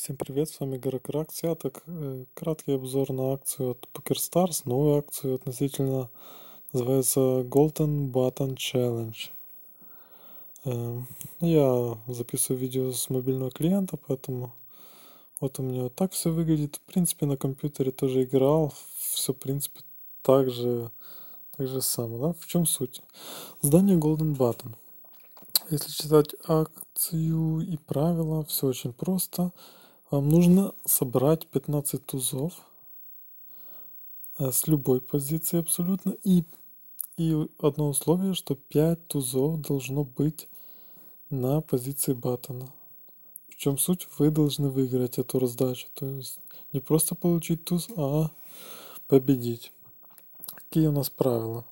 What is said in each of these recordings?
Всем привет, с вами Игорь Кракс. Я так, э, краткий обзор на акцию от PokerStars, новую акцию относительно, называется Golden Button Challenge. Э, ну, я записываю видео с мобильного клиента, поэтому вот у меня вот так все выглядит. В принципе, на компьютере тоже играл, все, в принципе, так же, так же самое. Да? В чем суть? Здание Golden Button. Если читать акцию и правила, все очень просто. Вам нужно собрать 15 тузов э, с любой позиции абсолютно. И, и одно условие, что 5 тузов должно быть на позиции батона. В чем суть? Вы должны выиграть эту раздачу. То есть не просто получить туз, а победить. Какие у нас правила?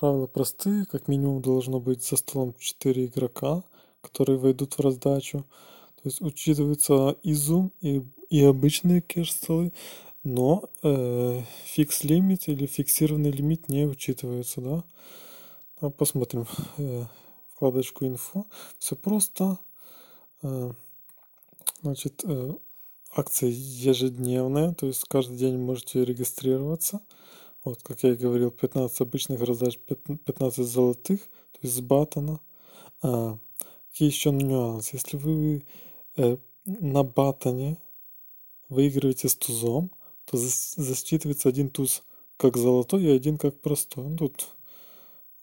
Правила простые. Как минимум должно быть за столом 4 игрока, которые войдут в раздачу. То есть учитывается изум и, и обычные кэш-столы, но э, фикс-лимит или фиксированный лимит не учитывается, да. А посмотрим э, вкладочку инфо. Все просто. Э, значит, э, акция ежедневная, то есть каждый день можете регистрироваться. Вот, как я и говорил, 15 обычных раздач, 15 золотых, то есть с батона. А, какие еще нюансы? Если вы Э, на батоне выигрываете с тузом, то зас засчитывается один туз как золотой и один как простой. Ну, тут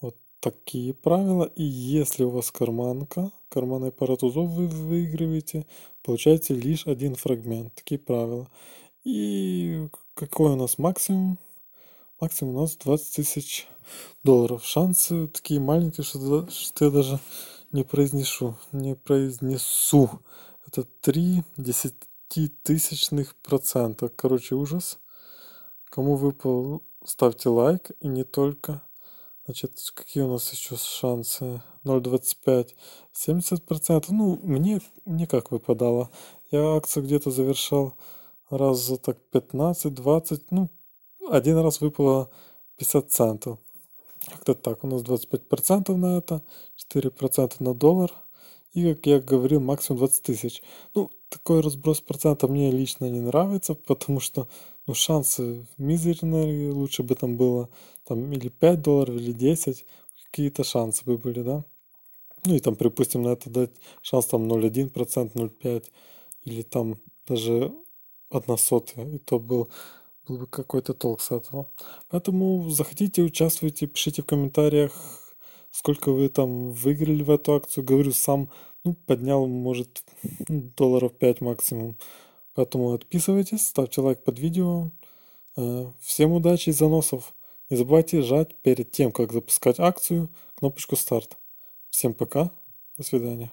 вот такие правила. И если у вас карманка, карманная пара тузов вы выигрываете, получаете лишь один фрагмент. Такие правила. И какой у нас максимум? Максимум у нас 20 тысяч долларов. Шансы такие маленькие, что, что я даже не произнесу. Не произнесу это 3 десятитысячных процента. Короче, ужас. Кому выпал, ставьте лайк. И не только. Значит, какие у нас еще шансы? 0,25, 70%. Ну, мне, мне как выпадало. Я акцию где-то завершал раз за так 15-20. Ну, один раз выпало 50 центов. Как-то так. У нас 25% на это, 4% на доллар. И, как я говорил, максимум 20 тысяч. Ну, такой разброс процента мне лично не нравится, потому что ну, шансы мизерные, лучше бы там было там или 5 долларов, или 10, какие-то шансы бы были, да. Ну и там, припустим, на это дать шанс там 0,1%, 0,5 или там даже 1 сотая, и то был, был бы какой-то толк с этого. Поэтому заходите, участвуйте, пишите в комментариях, сколько вы там выиграли в эту акцию. Говорю, сам ну, поднял, может, долларов 5 максимум. Поэтому отписывайтесь, ставьте лайк под видео. Э, всем удачи и заносов. Не забывайте жать перед тем, как запускать акцию, кнопочку старт. Всем пока. До свидания.